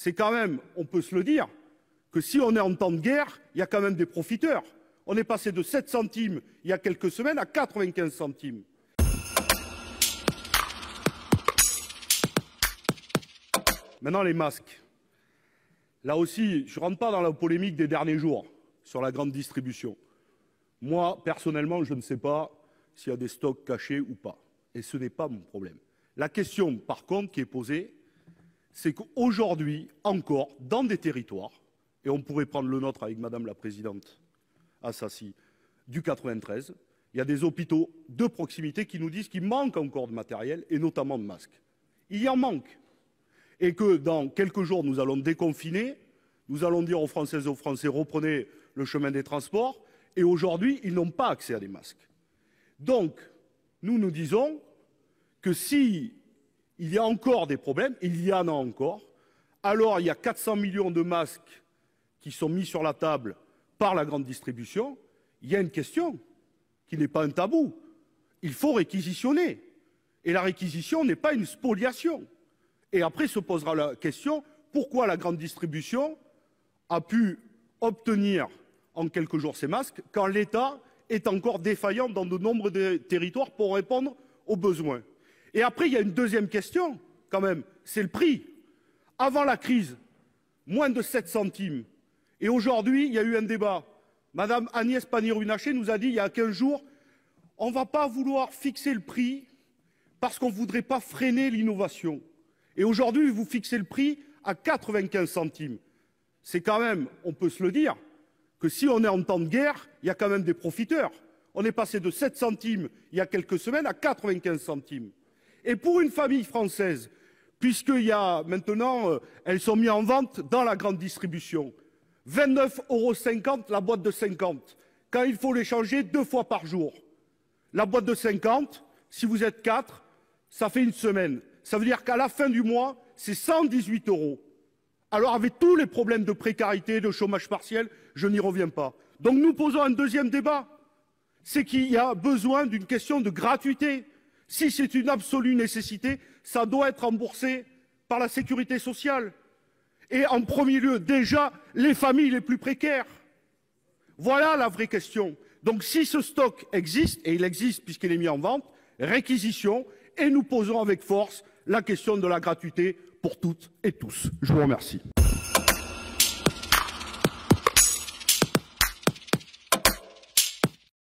c'est quand même, on peut se le dire, que si on est en temps de guerre, il y a quand même des profiteurs. On est passé de 7 centimes il y a quelques semaines à 95 centimes. Maintenant, les masques. Là aussi, je ne rentre pas dans la polémique des derniers jours sur la grande distribution. Moi, personnellement, je ne sais pas s'il y a des stocks cachés ou pas. Et ce n'est pas mon problème. La question, par contre, qui est posée, c'est qu'aujourd'hui encore, dans des territoires, et on pourrait prendre le nôtre avec Madame la Présidente Assassi du 93, il y a des hôpitaux de proximité qui nous disent qu'il manque encore de matériel, et notamment de masques. Il y en manque. Et que dans quelques jours, nous allons déconfiner, nous allons dire aux Françaises et aux Français, reprenez le chemin des transports, et aujourd'hui, ils n'ont pas accès à des masques. Donc, nous nous disons que si il y a encore des problèmes, il y en a encore. Alors, il y a 400 millions de masques qui sont mis sur la table par la grande distribution. Il y a une question qui n'est pas un tabou. Il faut réquisitionner. Et la réquisition n'est pas une spoliation. Et après se posera la question pourquoi la grande distribution a pu obtenir en quelques jours ces masques quand l'État est encore défaillant dans de nombreux territoires pour répondre aux besoins. Et après, il y a une deuxième question, quand même, c'est le prix. Avant la crise, moins de 7 centimes. Et aujourd'hui, il y a eu un débat. Madame Agnès Pannier-Runacher nous a dit il y a 15 jours, on ne va pas vouloir fixer le prix parce qu'on ne voudrait pas freiner l'innovation. Et aujourd'hui, vous fixez le prix à 95 centimes. C'est quand même, on peut se le dire, que si on est en temps de guerre, il y a quand même des profiteurs. On est passé de 7 centimes il y a quelques semaines à 95 centimes. Et pour une famille française, puisqu'il y a maintenant, euh, elles sont mises en vente dans la grande distribution, 29,50 euros la boîte de 50, quand il faut les changer deux fois par jour. La boîte de 50, si vous êtes quatre, ça fait une semaine. Ça veut dire qu'à la fin du mois, c'est 118 euros. Alors avec tous les problèmes de précarité, de chômage partiel, je n'y reviens pas. Donc nous posons un deuxième débat. C'est qu'il y a besoin d'une question de gratuité. Si c'est une absolue nécessité, ça doit être remboursé par la sécurité sociale. Et en premier lieu, déjà, les familles les plus précaires. Voilà la vraie question. Donc si ce stock existe, et il existe puisqu'il est mis en vente, réquisition, et nous posons avec force la question de la gratuité pour toutes et tous. Je vous remercie.